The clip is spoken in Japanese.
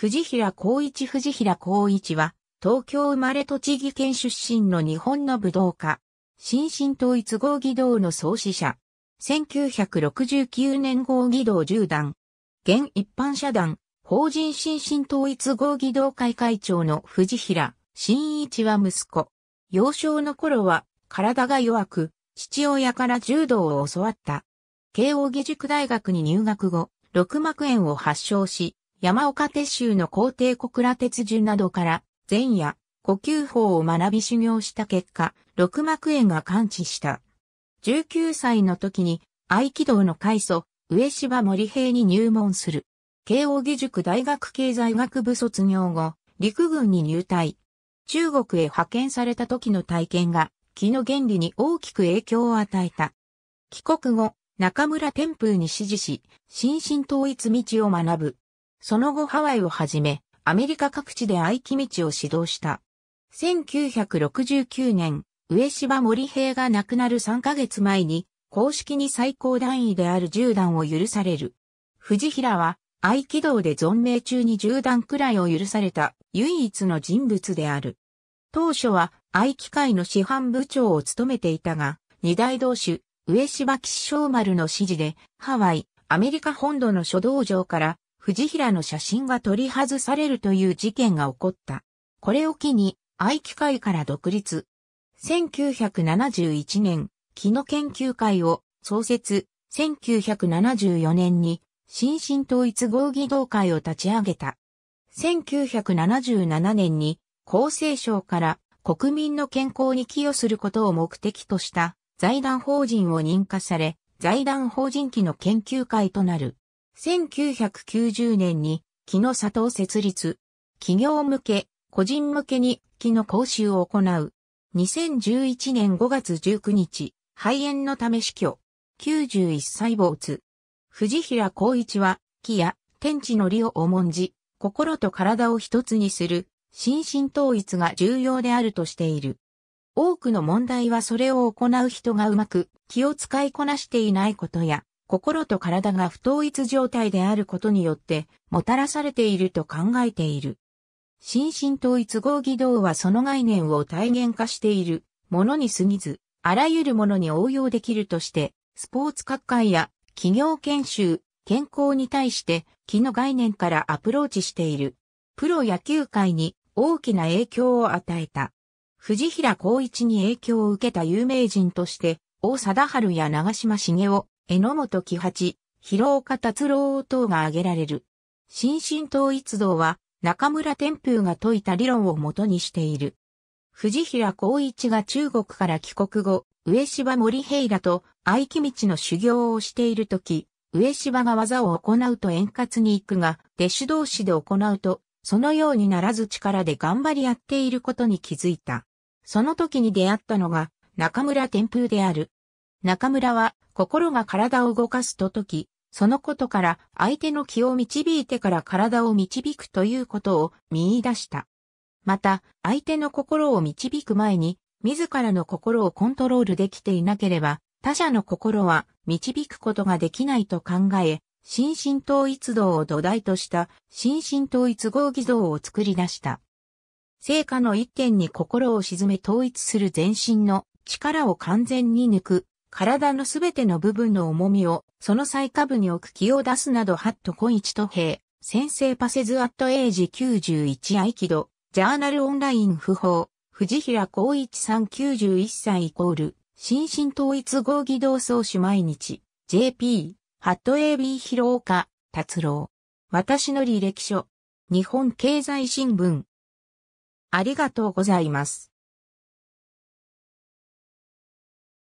藤平光一藤平光一は、東京生まれ栃木県出身の日本の武道家。新進統一合議道の創始者。1969年合議道10段。現一般社団、法人新進統一合議道会会長の藤平、新一は息子。幼少の頃は、体が弱く、父親から柔道を教わった。慶応義塾大学に入学後、六膜炎を発症し、山岡鉄州の皇帝小倉鉄樹などから、前夜、呼吸法を学び修行した結果、六幕炎が完治した。19歳の時に、合気道の開祖、上芝森平に入門する。慶応義塾大学経済学部卒業後、陸軍に入隊。中国へ派遣された時の体験が、気の原理に大きく影響を与えた。帰国後、中村天風に指示し、心身統一道を学ぶ。その後ハワイをはじめ、アメリカ各地で愛機道を指導した。1969年、上芝森平が亡くなる3ヶ月前に、公式に最高段位である10段を許される。藤平は、合気道で存命中に10段くらいを許された唯一の人物である。当初は合気会の師範部長を務めていたが、二大同種、上芝士小丸の指示で、ハワイ、アメリカ本土の諸道場から藤平の写真が取り外されるという事件が起こった。これを機に、愛機会から独立。1971年、木の研究会を創設、1974年に、新進統一合議同会を立ち上げた。1977年に、厚生省から国民の健康に寄与することを目的とした財団法人を認可され、財団法人機の研究会となる。1990年に木の里を設立。企業向け、個人向けに木の講習を行う。2011年5月19日、肺炎のため死去。91歳没。藤平光一は、木や天地の理を重んじ、心と体を一つにする、心身統一が重要であるとしている。多くの問題はそれを行う人がうまく気を使いこなしていないことや、心と体が不統一状態であることによって、もたらされていると考えている。心身統一合議道はその概念を体現化しているものに過ぎず、あらゆるものに応用できるとして、スポーツ各界や企業研修、健康に対して気の概念からアプローチしている。プロ野球界に大きな影響を与えた。藤平光一に影響を受けた有名人として、大貞治や長島茂雄、榎本喜八、広岡達郎等が挙げられる。新進統一道は、中村天風が説いた理論を元にしている。藤平光一が中国から帰国後、上芝森平らと愛木道の修行をしているとき、上芝が技を行うと円滑に行くが、弟子同士で行うと、そのようにならず力で頑張り合っていることに気づいた。その時に出会ったのが、中村天風である。中村は心が体を動かすと時、そのことから相手の気を導いてから体を導くということを見出した。また、相手の心を導く前に、自らの心をコントロールできていなければ、他者の心は導くことができないと考え、心身統一道を土台とした心身統一合議像を作り出した。成果の一点に心を沈め統一する全身の力を完全に抜く体のすべての部分の重みを、その最下部に置く気を出すなど、ハットコイチと兵、先生パセズアットエイジ91イキド、ジャーナルオンライン不法、藤平光一さん91歳イコール、新進統一合議同窓主毎日、JP、ハット AB 広岡、達郎。私の履歴書、日本経済新聞。ありがとうございます。